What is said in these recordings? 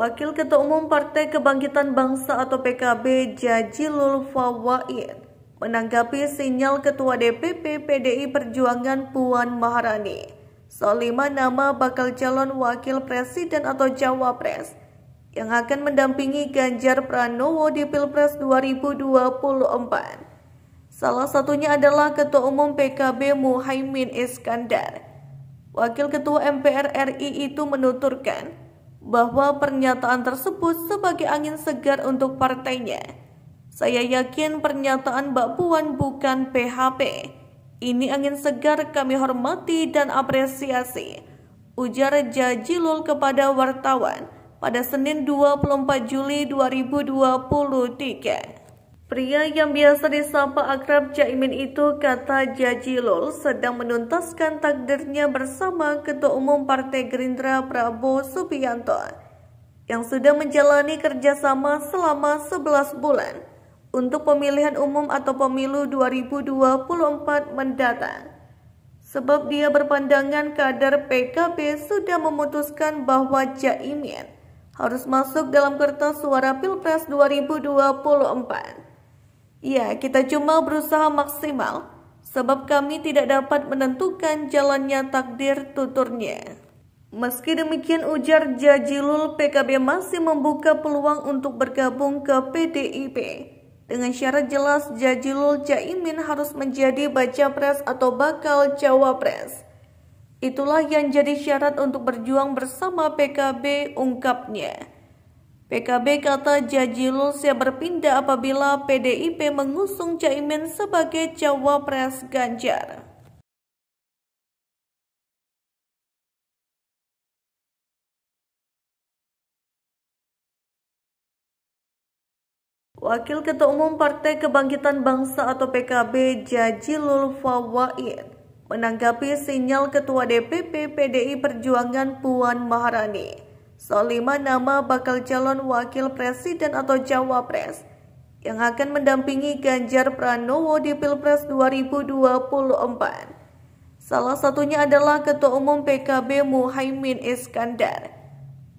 Wakil Ketua Umum Partai Kebangkitan Bangsa atau PKB Jajilul Fawaid menanggapi sinyal Ketua DPP PDI Perjuangan Puan Maharani soal lima nama bakal calon wakil presiden atau cawapres yang akan mendampingi Ganjar Pranowo di Pilpres 2024. Salah satunya adalah Ketua Umum PKB Muhaimin Iskandar. Wakil Ketua MPR RI itu menuturkan, bahwa pernyataan tersebut sebagai angin segar untuk partainya. Saya yakin pernyataan Mbak Puan bukan PHP. Ini angin segar kami hormati dan apresiasi. Ujar Jajilul kepada wartawan pada Senin 24 Juli 2023. Pria yang biasa disapa akrab Jaimin itu kata Jajilol sedang menuntaskan takdirnya bersama Ketua Umum Partai Gerindra Prabowo Subianto yang sudah menjalani kerjasama selama 11 bulan untuk pemilihan umum atau pemilu 2024 mendatang. Sebab dia berpandangan kader PKB sudah memutuskan bahwa Jaimin harus masuk dalam kertas suara Pilpres 2024. Ya, kita cuma berusaha maksimal, sebab kami tidak dapat menentukan jalannya takdir tuturnya. Meski demikian ujar Jajilul PKB masih membuka peluang untuk bergabung ke PDIP. Dengan syarat jelas Jajilul Jaimin harus menjadi baca pres atau bakal cawapres. Itulah yang jadi syarat untuk berjuang bersama PKB ungkapnya. PKB kata siap berpindah apabila PDIP mengusung Caimin sebagai cawapres Ganjar. Wakil Ketua Umum Partai Kebangkitan Bangsa atau PKB Jajilul Fawaid menanggapi sinyal Ketua DPP PDI Perjuangan Puan Maharani soal lima nama bakal calon wakil presiden atau cawapres yang akan mendampingi Ganjar Pranowo di Pilpres 2024. Salah satunya adalah Ketua Umum PKB Muhaimin Iskandar.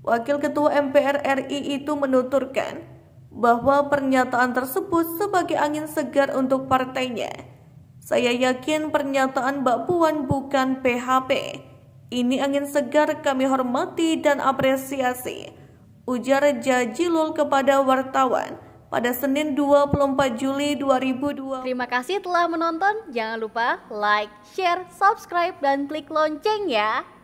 Wakil Ketua MPR RI itu menuturkan bahwa pernyataan tersebut sebagai angin segar untuk partainya. Saya yakin pernyataan Mbak Puan bukan PHP, ini angin segar kami hormati dan apresiasi. Ujar Jajilul kepada wartawan pada Senin 24 Juli 2002. Terima kasih telah menonton. Jangan lupa like, share, subscribe, dan klik lonceng ya.